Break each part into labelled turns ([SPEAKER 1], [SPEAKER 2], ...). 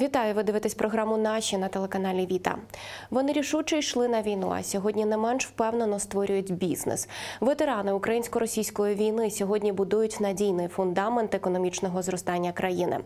[SPEAKER 1] Вітаю, ви дивитесь програму Наші на телеканалі Віта. Вони рішуче йшли на війну, а сьогодні не менш впевнено створюють бізнес. Ветерани українсько-російської війни сьогодні будують надійний фундамент економічного зростання країни,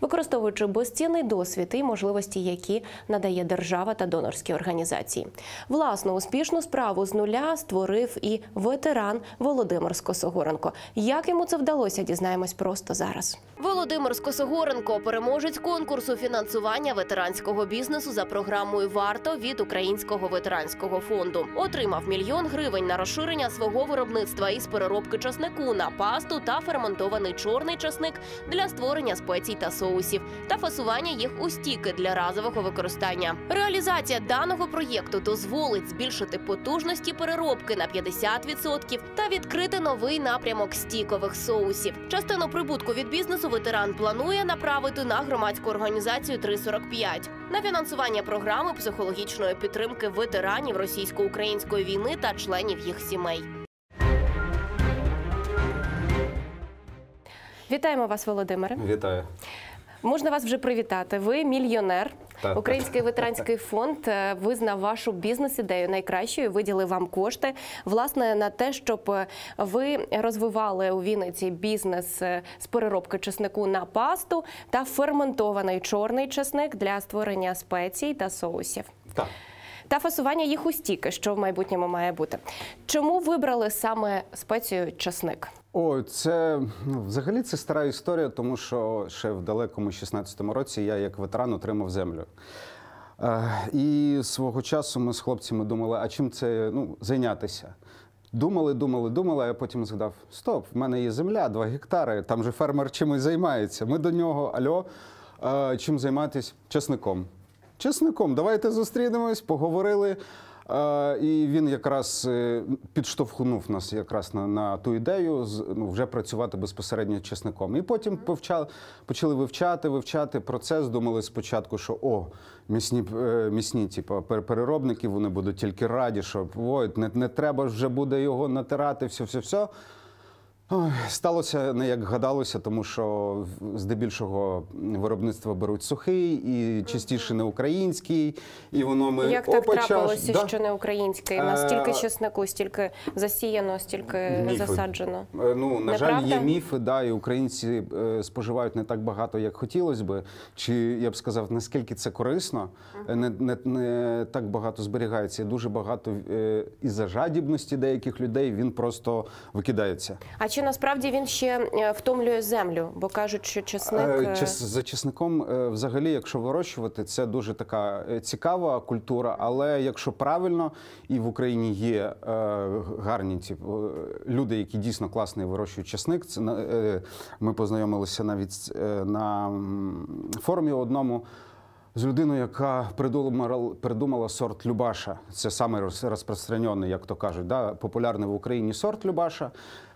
[SPEAKER 1] використовуючи безцінний досвід і можливості, які надає держава та донорські організації. Власну успішну справу з нуля створив і ветеран Володимир Скосогоренко. Як йому це вдалося, дізнаємось просто зараз. Володимир Скосогоренко переможець конкурсу фінансування ветеранського бізнесу за програмою Варто від Українського ветеранського фонду. Отримав мільйон гривень на розширення свого виробництва із переробки часнику на пасту та ферментований чорний часник для створення спецій та соусів та фасування їх у стіки для разового використання. Реалізація даного проєкту дозволить збільшити потужності переробки на 50% та відкрити новий напрямок стікових соусів. Частину прибутку від бізнесу ветеран планує направити на громадську організацію організацію 345 на фінансування програми психологічної підтримки ветеранів російсько-української війни та членів їх сімей. Вітаємо вас, Володимире. Вітаю. Можна вас вже привітати. Ви мільйонер. Український ветеранський фонд е, визнав вашу бізнес-ідею найкращою. Виділив вам кошти власне на те, щоб е, ви розвивали у Вінниці бізнес е, з переробки чеснику на пасту та ферментований чорний чесник для створення спецій та соусів. Так. Та фасування їх у стіки, що в майбутньому має бути. Чому вибрали саме спецію чесник?
[SPEAKER 2] О, це ну, взагалі це стара історія, тому що ще в далекому 16-му році я як ветеран отримав землю. Е, і свого часу ми з хлопцями думали, а чим це ну, зайнятися? Думали, думали, думали, а потім згадав: стоп, в мене є земля, 2 гектари, там же фермер чимось займається. Ми до нього, альо, е, чим займатися? Чесником. Чесником, давайте зустрінемось, поговорили. І він якраз е, підштовхнув нас якраз на на ту ідею ну, вже працювати безпосередньо чесником. І потім повчали, почали вивчати, вивчати процес. Думали спочатку, що о, місні е, місні, типу, переробники, вони будуть тільки раді, що ой, не, не треба вже буде його натирати, все, все, все сталося не як гадалося, тому що здебільшого виробництво беруть сухий і частіше не український, і воно ми як так трапилося, да?
[SPEAKER 1] що не український? Е, Настільки чеснику, стільки засіяно, стільки міфи. засаджено. Е,
[SPEAKER 2] ну на не жаль, правда? є міфи. Да, і українці е, споживають не так багато, як хотілось би. Чи я б сказав, наскільки це корисно, не не, не так багато зберігається. Дуже багато із за жадібності деяких людей він просто викидається.
[SPEAKER 1] А чи насправді він ще е, втомлює землю? Бо кажуть, що чесник е, е, за
[SPEAKER 2] чесником, взагалі, якщо вирощувати, це дуже така цікава культура. Але якщо правильно і в Україні є гарні ті люди, які дійсно класний вирощують чесник, це ми познайомилися навіть на форумі одному. З людиною, яка придумала придумала сорт Любаша, це саме розпространений, як то кажуть, да, популярний в Україні сорт Любаша.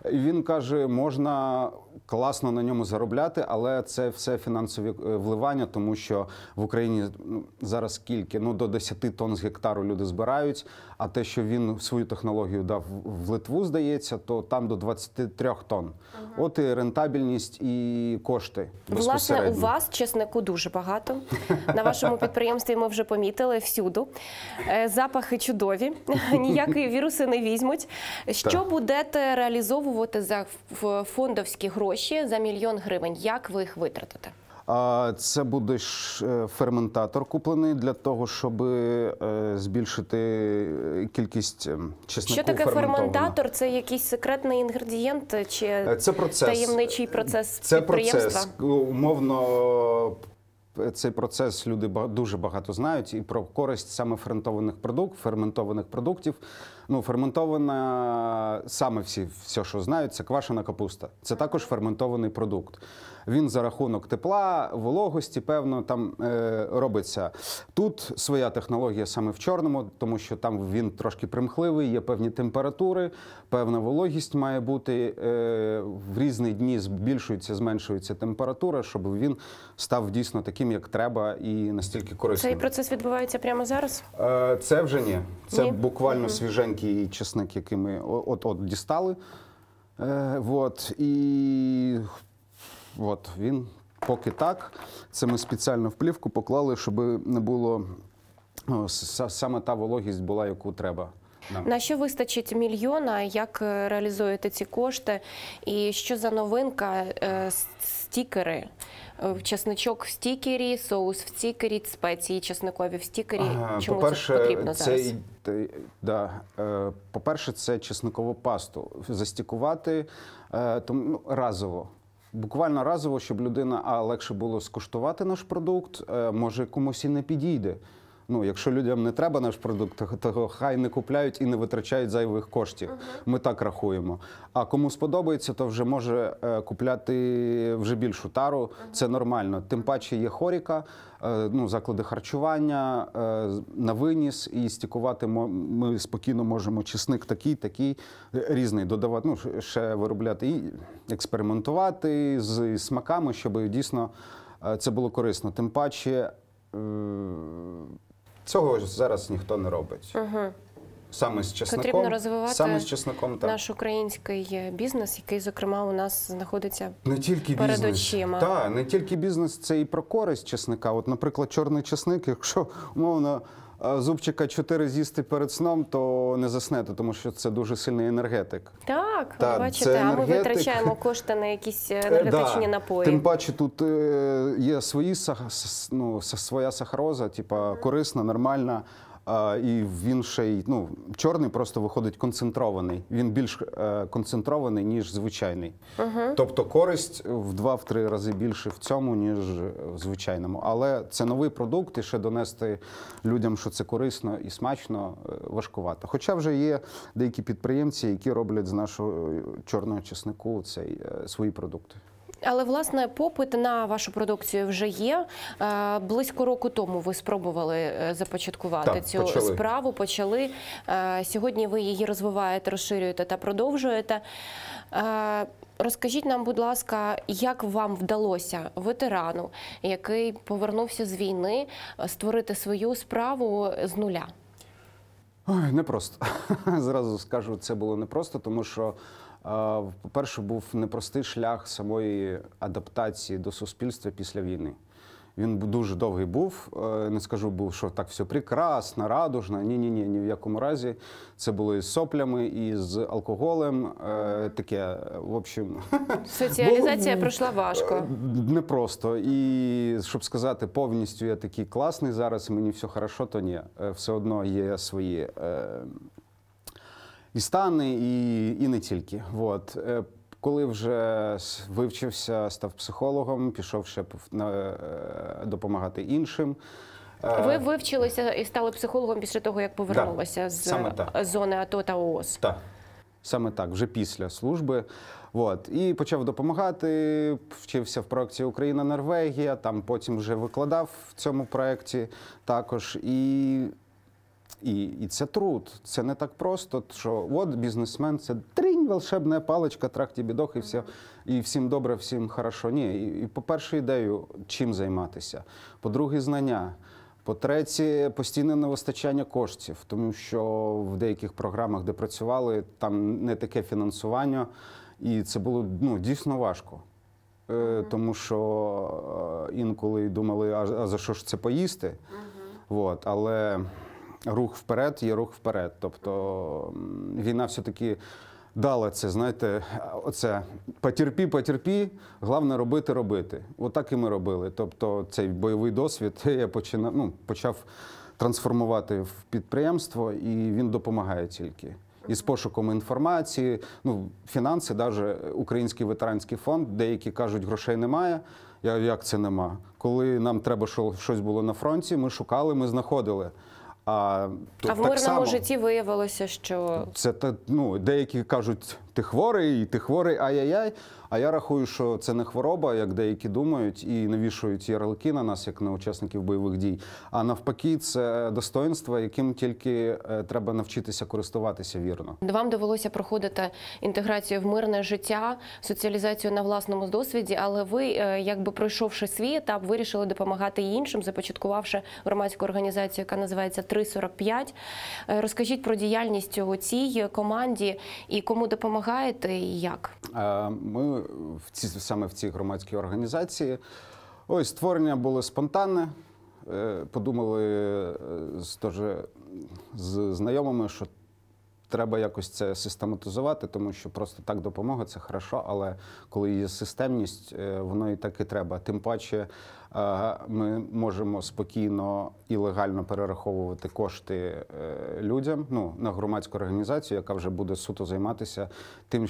[SPEAKER 2] Він каже, можна класно на ньому заробляти, але це все фінансові е, вливання, тому що в Україні ну, зараз скільки ну до 10 тонн з гектару люди збирають. А те, що він свою технологію дав в Литву, здається, то там до 23 тонн. Угу. От і рентабельність і кошти.
[SPEAKER 1] Власне, у вас чеснику дуже багато. На вашому підприємстві ми вже помітили всюду. Е, запахи чудові, ніякі віруси не візьмуть. Що будете реалізовувати? використовувати за фондовські гроші за мільйон гривень. Як ви їх витратите?
[SPEAKER 2] це буде е, ферментатор куплений для того, щоб е, збільшити е, кількість ем, чеснику Що таке ферментатор?
[SPEAKER 1] Це якийсь секретний інгредієнт чи це процес таємничий процес це підприємства? Це процес,
[SPEAKER 2] умовно. Цей процес люди дуже багато знають і про користь саме ферментованих продуктів, ферментованих продуктів. Ну, ферментована саме всі, все, що знають, це квашена капуста. Це також ферментований продукт він за рахунок тепла, вологості, певно, там е, робиться. Тут своя технологія саме в чорному, тому що там він трошки примхливий, є певні температури, певна вологість має бути е, в різні дні. Збільшується, зменшується температура, щоб він став дійсно таким, як треба, і настільки корисним. Цей
[SPEAKER 1] процес відбувається прямо зараз.
[SPEAKER 2] Е, це вже ні. Це ні? буквально угу. свіженький чесник, який ми от от дістали. Е, вот. І От він поки так. Це ми спеціально в плівку поклали, щоб не було саме та вологість була, яку треба. Нам.
[SPEAKER 1] На що вистачить мільйона? Як е, реалізуєте ці кошти? І що за новинка е, стікери? Е, чесничок в стікері, соус в стікері, спеції чесникові в стікері. Чому по перше, це потрібно зараз?
[SPEAKER 2] Це, да, по перше, це чесникову пасту застікувати тому ну, разово буквально разово, щоб людина а легше було скуштувати наш продукт, е, може комусь і не підійде ну якщо людям не треба наш продукт, то хай не купляють і не витрачають зайвих коштів. Uh -huh. Ми так рахуємо. А кому сподобається, то вже може е, купляти вже більшу тару. Uh -huh. Це нормально. Тим паче є хоріка, е, ну заклади харчування е, на виніс і стікувати ми спокійно можемо чесник такий, такий різний додавати. Ну ще виробляти і експериментувати з смаками, щоб дійсно це було корисно. Тим паче. Цього ж зараз ніхто не робить. Угу. Саме з чесноком Потрібно розвивати саме з чесником, так. наш
[SPEAKER 1] український е, бізнес, який, зокрема, у нас знаходиться
[SPEAKER 2] не тільки перед бізнес. очима. Так, не тільки бізнес, це і про користь чесника. От, наприклад, чорний чесник, якщо умовно е, зубчика чотири з'їсти перед сном, то не заснете, тому що це дуже сильний енергетик.
[SPEAKER 1] Так так, Та, бачите, а ми витрачаємо кошти на якісь е, е, енергетичні да. напої. Тим
[SPEAKER 2] паче, тут е, є свої ну, своя сахароза, типа корисна, нормальна. І він ще й ну чорний просто виходить концентрований. Він більш е, концентрований ніж звичайний, угу. тобто користь в два-три рази більше в цьому, ніж е, в звичайному. Але це новий продукт, і ще донести людям, що це корисно і смачно, е, важкувато. Хоча вже є деякі підприємці, які роблять з нашого чорного чеснику цей свої продукти.
[SPEAKER 1] Але власне попит на вашу продукцію вже є. Е, близько року тому ви спробували е, започаткувати так, цю почали. справу. Почали е, сьогодні. Ви її розвиваєте, розширюєте та продовжуєте. Розкажіть нам, будь ласка, як вам вдалося ветерану, який повернувся з війни, створити свою справу з нуля?
[SPEAKER 2] непросто. Зразу скажу, це було непросто, тому що по-перше, був непростий шлях самої адаптації до суспільства після війни. Він дуже довгий був. Е, не скажу, був, що так все прекрасно, радужно. Ні, ні, ні, ні в якому разі. Це було із соплями, і з алкоголем. Е, таке, в общем,
[SPEAKER 1] соціалізація пройшла важко. Е,
[SPEAKER 2] непросто. І щоб сказати, повністю я такий класний зараз. Мені все хорошо, то ні. Все одно є свої і стани, і і не тільки. От. Е, коли вже вивчився, став психологом, пішов ще е, допомагати іншим. Е, Ви
[SPEAKER 1] вивчилися і стали психологом після того, як повернулися
[SPEAKER 2] так, з зони АТО та ООС. Так. Саме так, вже після служби. От. І почав допомагати, вчився в проєкті Україна-Норвегія, там потім вже викладав в цьому проєкті також. І і і це труд. Це не так просто, що от бізнесмен це тринь, волшебна паличка, трак бідох, і все, і всім добре, всім хорошо. Ні. І, і по-перше, ідею, чим займатися. По-друге, знання. По-третє, постійне невистачання коштів, тому що в деяких програмах, де працювали, там не таке фінансування, і це було ну, дійсно важко. Е, Тому що е, інколи думали, а, а за що ж це поїсти? Uh -huh. От, але рух вперед є рух вперед. Тобто війна все-таки дала це, знаєте, оце потерпі, потерпі, головне робити, робити. Отак От і ми робили. Тобто цей бойовий досвід я починав, ну, почав трансформувати в підприємство, і він допомагає тільки. І з пошуком інформації, ну фінанси, навіть Український ветеранський фонд, деякі кажуть, грошей немає. Я як це нема? Коли нам треба, що щось було на фронті, ми шукали, ми знаходили. А, то, а в так мирному само, житті
[SPEAKER 1] виявилося, що
[SPEAKER 2] це та ну деякі кажуть, ти хворий, ти хворий ай-яй-яй. А я рахую, що це не хвороба, як деякі думають, і навішують ярлики на нас, як на учасників бойових дій. А навпаки, це достоинство, яким тільки е, треба навчитися користуватися вірно.
[SPEAKER 1] Вам довелося проходити інтеграцію в мирне життя, соціалізацію на власному досвіді, але ви, е, якби пройшовши свій етап, вирішили допомагати іншим, започаткувавши громадську організацію, яка називається 345. Е, розкажіть про діяльність у цій команді і кому допомагати допомагаєте і як?
[SPEAKER 2] Е, ми в ці саме в цій громадській організації. Ось створення було спонтанне. Е, подумали е, з, теж, з знайомими, що треба якось це систематизувати, тому що просто так допомога це хорошо, але коли є системність, е, воно і так і треба. Тим паче е, ми можемо спокійно і легально перераховувати кошти е, людям ну, на громадську організацію, яка вже буде суто займатися тим,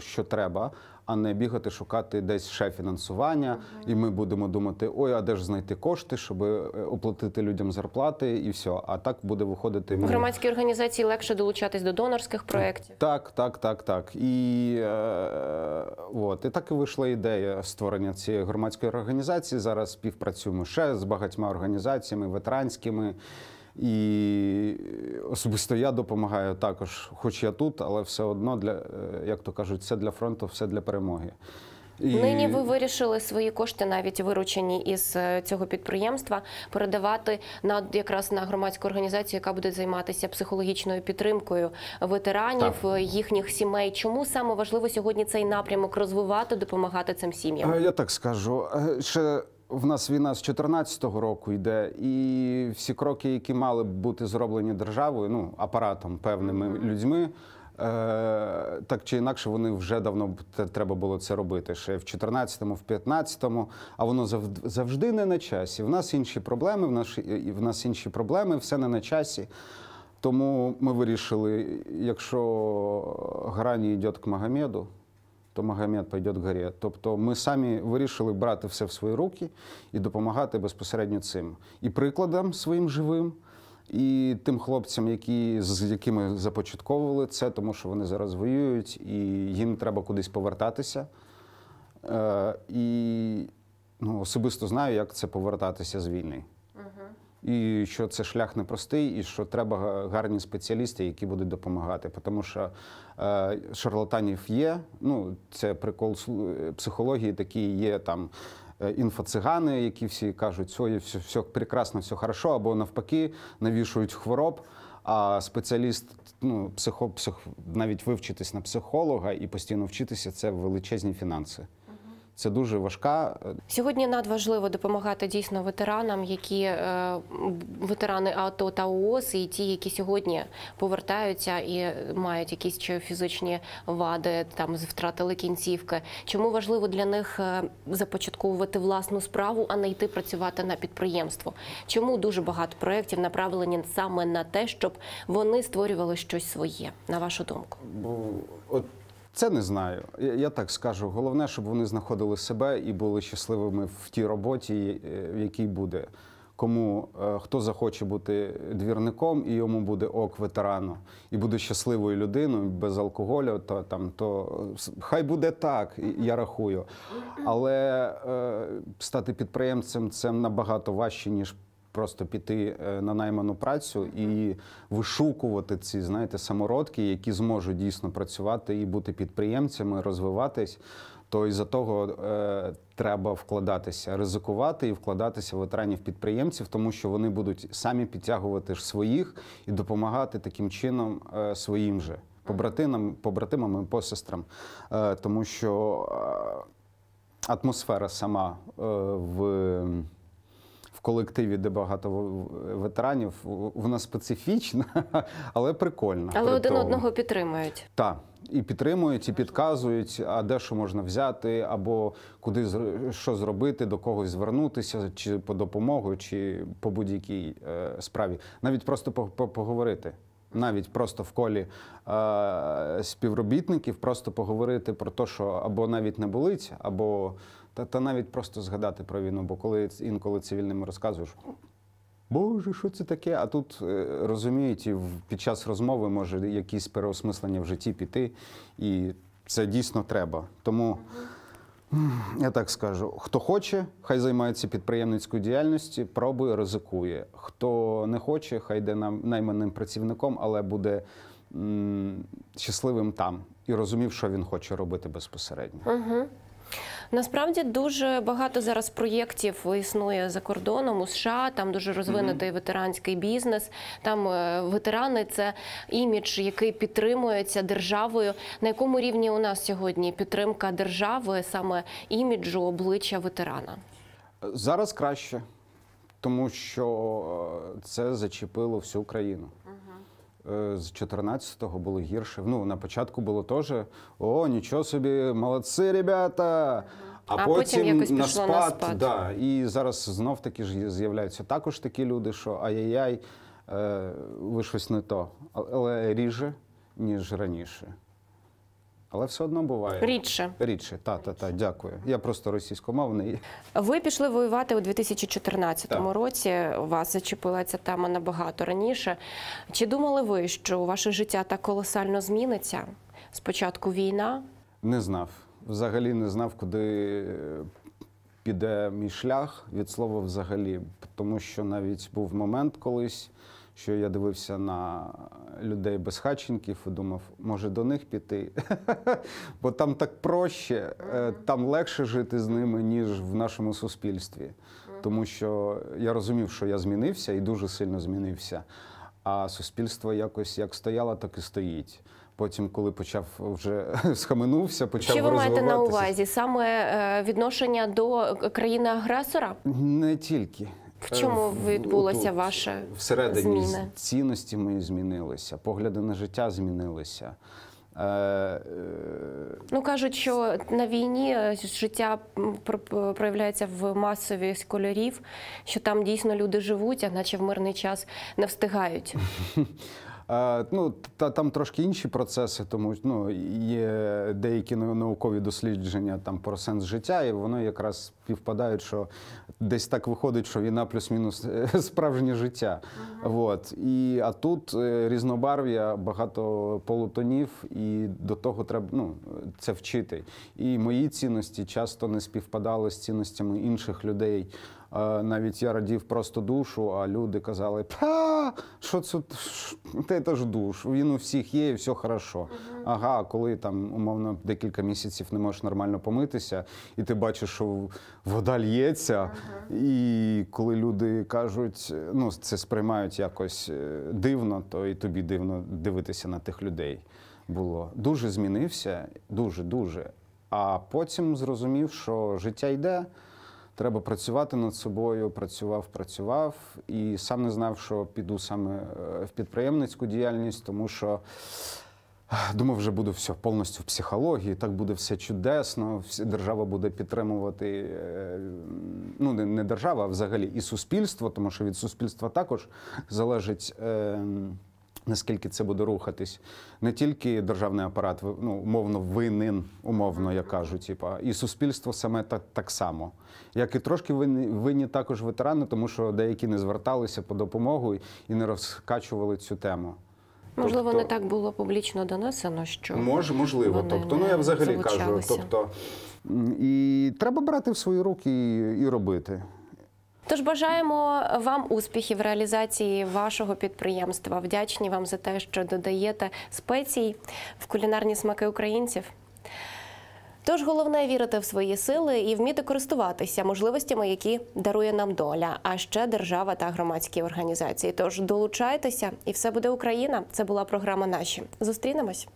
[SPEAKER 2] що треба а не бігати, шукати десь ще фінансування, і ми будемо думати, ой, а де ж знайти кошти, щоб е, оплатити людям зарплати, і все. А так буде виходити В ну, громадській
[SPEAKER 1] організації легше долучатись до донорських проєктів.
[SPEAKER 2] Так, так, так, так. І е, от і так і вийшла ідея створення цієї громадської організації. Зараз співпрацюємо ще з багатьма організаціями, ветеранськими. І особисто я допомагаю також, хоч я тут, але все одно для е, як то кажуть, все для фронту, все для перемоги. І... Нині ви
[SPEAKER 1] вирішили свої кошти, навіть виручені із е, цього підприємства, передавати на якраз на громадську організацію, яка буде займатися психологічною підтримкою ветеранів, так. Е, їхніх сімей. Чому саме важливо сьогодні цей напрямок розвивати, допомагати цим сім'ям? Я
[SPEAKER 2] так скажу ще в нас війна з 14 року йде, і всі кроки, які мали б бути зроблені державою, ну апаратом певними mm -hmm. людьми. Е, так чи інакше, вони вже давно треба було це робити ще в 14-му, в 15-му, А воно завжди не на часі. В нас інші проблеми, в нас в нас інші проблеми, все не на часі. Тому ми вирішили, якщо грані йде к Магомеду, то Магомед пойде к горі. Тобто, ми самі вирішили брати все в свої руки і допомагати безпосередньо цим і прикладом своїм живим. І тим хлопцям, які з якими започатковували це, тому що вони зараз воюють, і їм треба кудись повертатися. Е, І ну, особисто знаю, як це повертатися з війни. Угу і що це шлях непростий, і що треба гарні спеціалісти, які будуть допомагати. Тому що е, шарлатанів є. Ну це прикол психології, такі є там. Е, інфоцигани, які всі кажуть, що все, все прекрасно, все хорошо, або навпаки, навішують хвороб. А спеціаліст, ну психо, псих, навіть вивчитись на психолога і постійно вчитися це величезні фінанси. Це дуже важка е,
[SPEAKER 1] сьогодні. Надважливо допомагати дійсно ветеранам, які е, ветерани АТО та ООС, і ті, які сьогодні повертаються і мають якісь чи фізичні вади, там втратили кінцівки. Чому важливо для них е, започатковувати власну справу, а не йти працювати на підприємство? Чому дуже багато проєктів направлені саме на те, щоб вони створювали щось своє, на вашу думку?
[SPEAKER 2] От це не знаю. Я так скажу. Головне, щоб вони знаходили себе і були щасливими в тій роботі, е, в якій буде. Кому е, хто захоче бути двірником, і йому буде ок ветерану, і буде щасливою людиною без алкоголю, то там то хай буде так, я рахую. Але е, стати підприємцем це набагато важче ніж просто піти е, на найману працю і вишукувати ці, знаєте, самородки, які зможуть дійсно працювати і бути підприємцями, розвиватись. То із за того е, треба вкладатися, ризикувати і вкладатися в ветеранів підприємців, тому що вони будуть самі підтягувати ж своїх і допомагати таким чином е, своїм же побратимам, побратимам і посестрам, е, тому що е, атмосфера сама е, в колективі, де багато ветеранів, вона специфічна, але прикольна. Але один того. одного
[SPEAKER 1] підтримують.
[SPEAKER 2] Так. І підтримують, і підказують, а де що можна взяти, або куди що зробити, до когось звернутися, чи по допомогу, чи по будь-якій е, справі. Навіть просто поговорити навіть просто в колі е, співробітників, просто поговорити про те, що або навіть не болить, або та, та навіть просто згадати про війну. Бо коли інколи цивільними розказуєш, Боже, що це таке? А тут е, розуміють, і під час розмови може якісь переосмислення в житті піти, і це дійсно треба. Тому. Я так скажу: хто хоче, хай займається підприємницькою діяльністю, пробує, ризикує. Хто не хоче, хай йде найманим працівником, але буде м щасливим там і розумів, що він хоче робити безпосередньо.
[SPEAKER 1] Угу. Насправді дуже багато зараз проєктів існує за кордоном у США. Там дуже розвинутий mm ветеранський бізнес. Там е, ветерани це імідж, який підтримується державою. На якому рівні у нас сьогодні підтримка держави, саме іміджу обличчя ветерана?
[SPEAKER 2] Зараз краще, тому що е, це зачепило всю країну. Е, з 14-го було гірше. Ну, на початку було теж о, нічого собі, молодці, ребята! А, а потім, потім якось на спад, на спад. Да. І зараз знов таки ж з'являються також такі люди, що ай-яй-яй, е, ви щось не то, але ріже, ніж раніше але все одно буває рідше. Рідше, та та та дякую. Я просто російськомовний.
[SPEAKER 1] Ви пішли воювати у 2014 так. році. Вас зачепила ця тема набагато раніше. Чи думали ви, що ваше життя так колосально зміниться? Спочатку війна?
[SPEAKER 2] Не знав. Взагалі не знав, куди е, піде мій шлях від слова взагалі, тому що навіть був момент колись що я дивився на людей без хатченків і думав, може до них піти, бо там так проще, е, там легше жити з ними, ніж в нашому суспільстві. Тому що я розумів, що я змінився і дуже сильно змінився. А суспільство якось як стояло, так і стоїть. Потім, коли почав вже схаменувся, почав Що ви маєте на увазі
[SPEAKER 1] саме е, відношення до країни агресора?
[SPEAKER 2] Не тільки в чому е, відбулася ваше всередині цінності мої змінилися, погляди на життя змінилися. Е, е,
[SPEAKER 1] ну кажуть, що на війні життя проявляється в масові з кольорів, що там дійсно люди живуть, а наче в мирний час не встигають.
[SPEAKER 2] Ну та там трошки інші процеси, тому ну є деякі наукові дослідження там про сенс життя, і воно якраз співпадають, що десь так виходить, що війна плюс-мінус е, справжнє життя. Ага. От і а тут е, різнобарв'я, багато полутонів, і до того треба ну це вчити. І мої цінності часто не співпадали з цінностями інших людей. Е, навіть я радів просто душу, а люди казали, що це це ж душ, він у всіх є, і все хорошо. Uh -huh. Ага, коли там умовно декілька місяців не можеш нормально помитися, і ти бачиш, що вода л'ється. Uh -huh. І коли люди кажуть, ну це сприймають якось е, дивно, то і тобі дивно дивитися на тих людей було. Дуже змінився, дуже дуже. А потім зрозумів, що життя йде треба працювати над собою. Працював, працював і сам не знав, що піду саме е, в підприємницьку діяльність, тому що. Е, думав, вже буду все повністю в психології, так буде все чудесно, держава буде підтримувати е, ну не держава, а взагалі і суспільство, тому що від суспільства також залежить ем, Наскільки це буде рухатись, не тільки державний апарат, ну умовно винен, умовно я кажу, типа і суспільство саме так так само, як і трошки винні, винні також ветерани, тому що деякі не зверталися по допомогу і не розкачували цю тему.
[SPEAKER 1] Можливо, тобто, не так було публічно донесено, що може, можливо, вони тобто, ну я взагалі кажу, тобто
[SPEAKER 2] і треба брати в свої руки і, і робити.
[SPEAKER 1] Тож бажаємо вам успіхів в реалізації вашого підприємства. Вдячні вам за те, що додаєте спецій в кулінарні смаки українців. Тож головне вірити в свої сили і вміти користуватися можливостями, які дарує нам доля, а ще держава та громадські організації. Тож долучайтеся, і все буде Україна. Це була програма. Наші зустрінемось.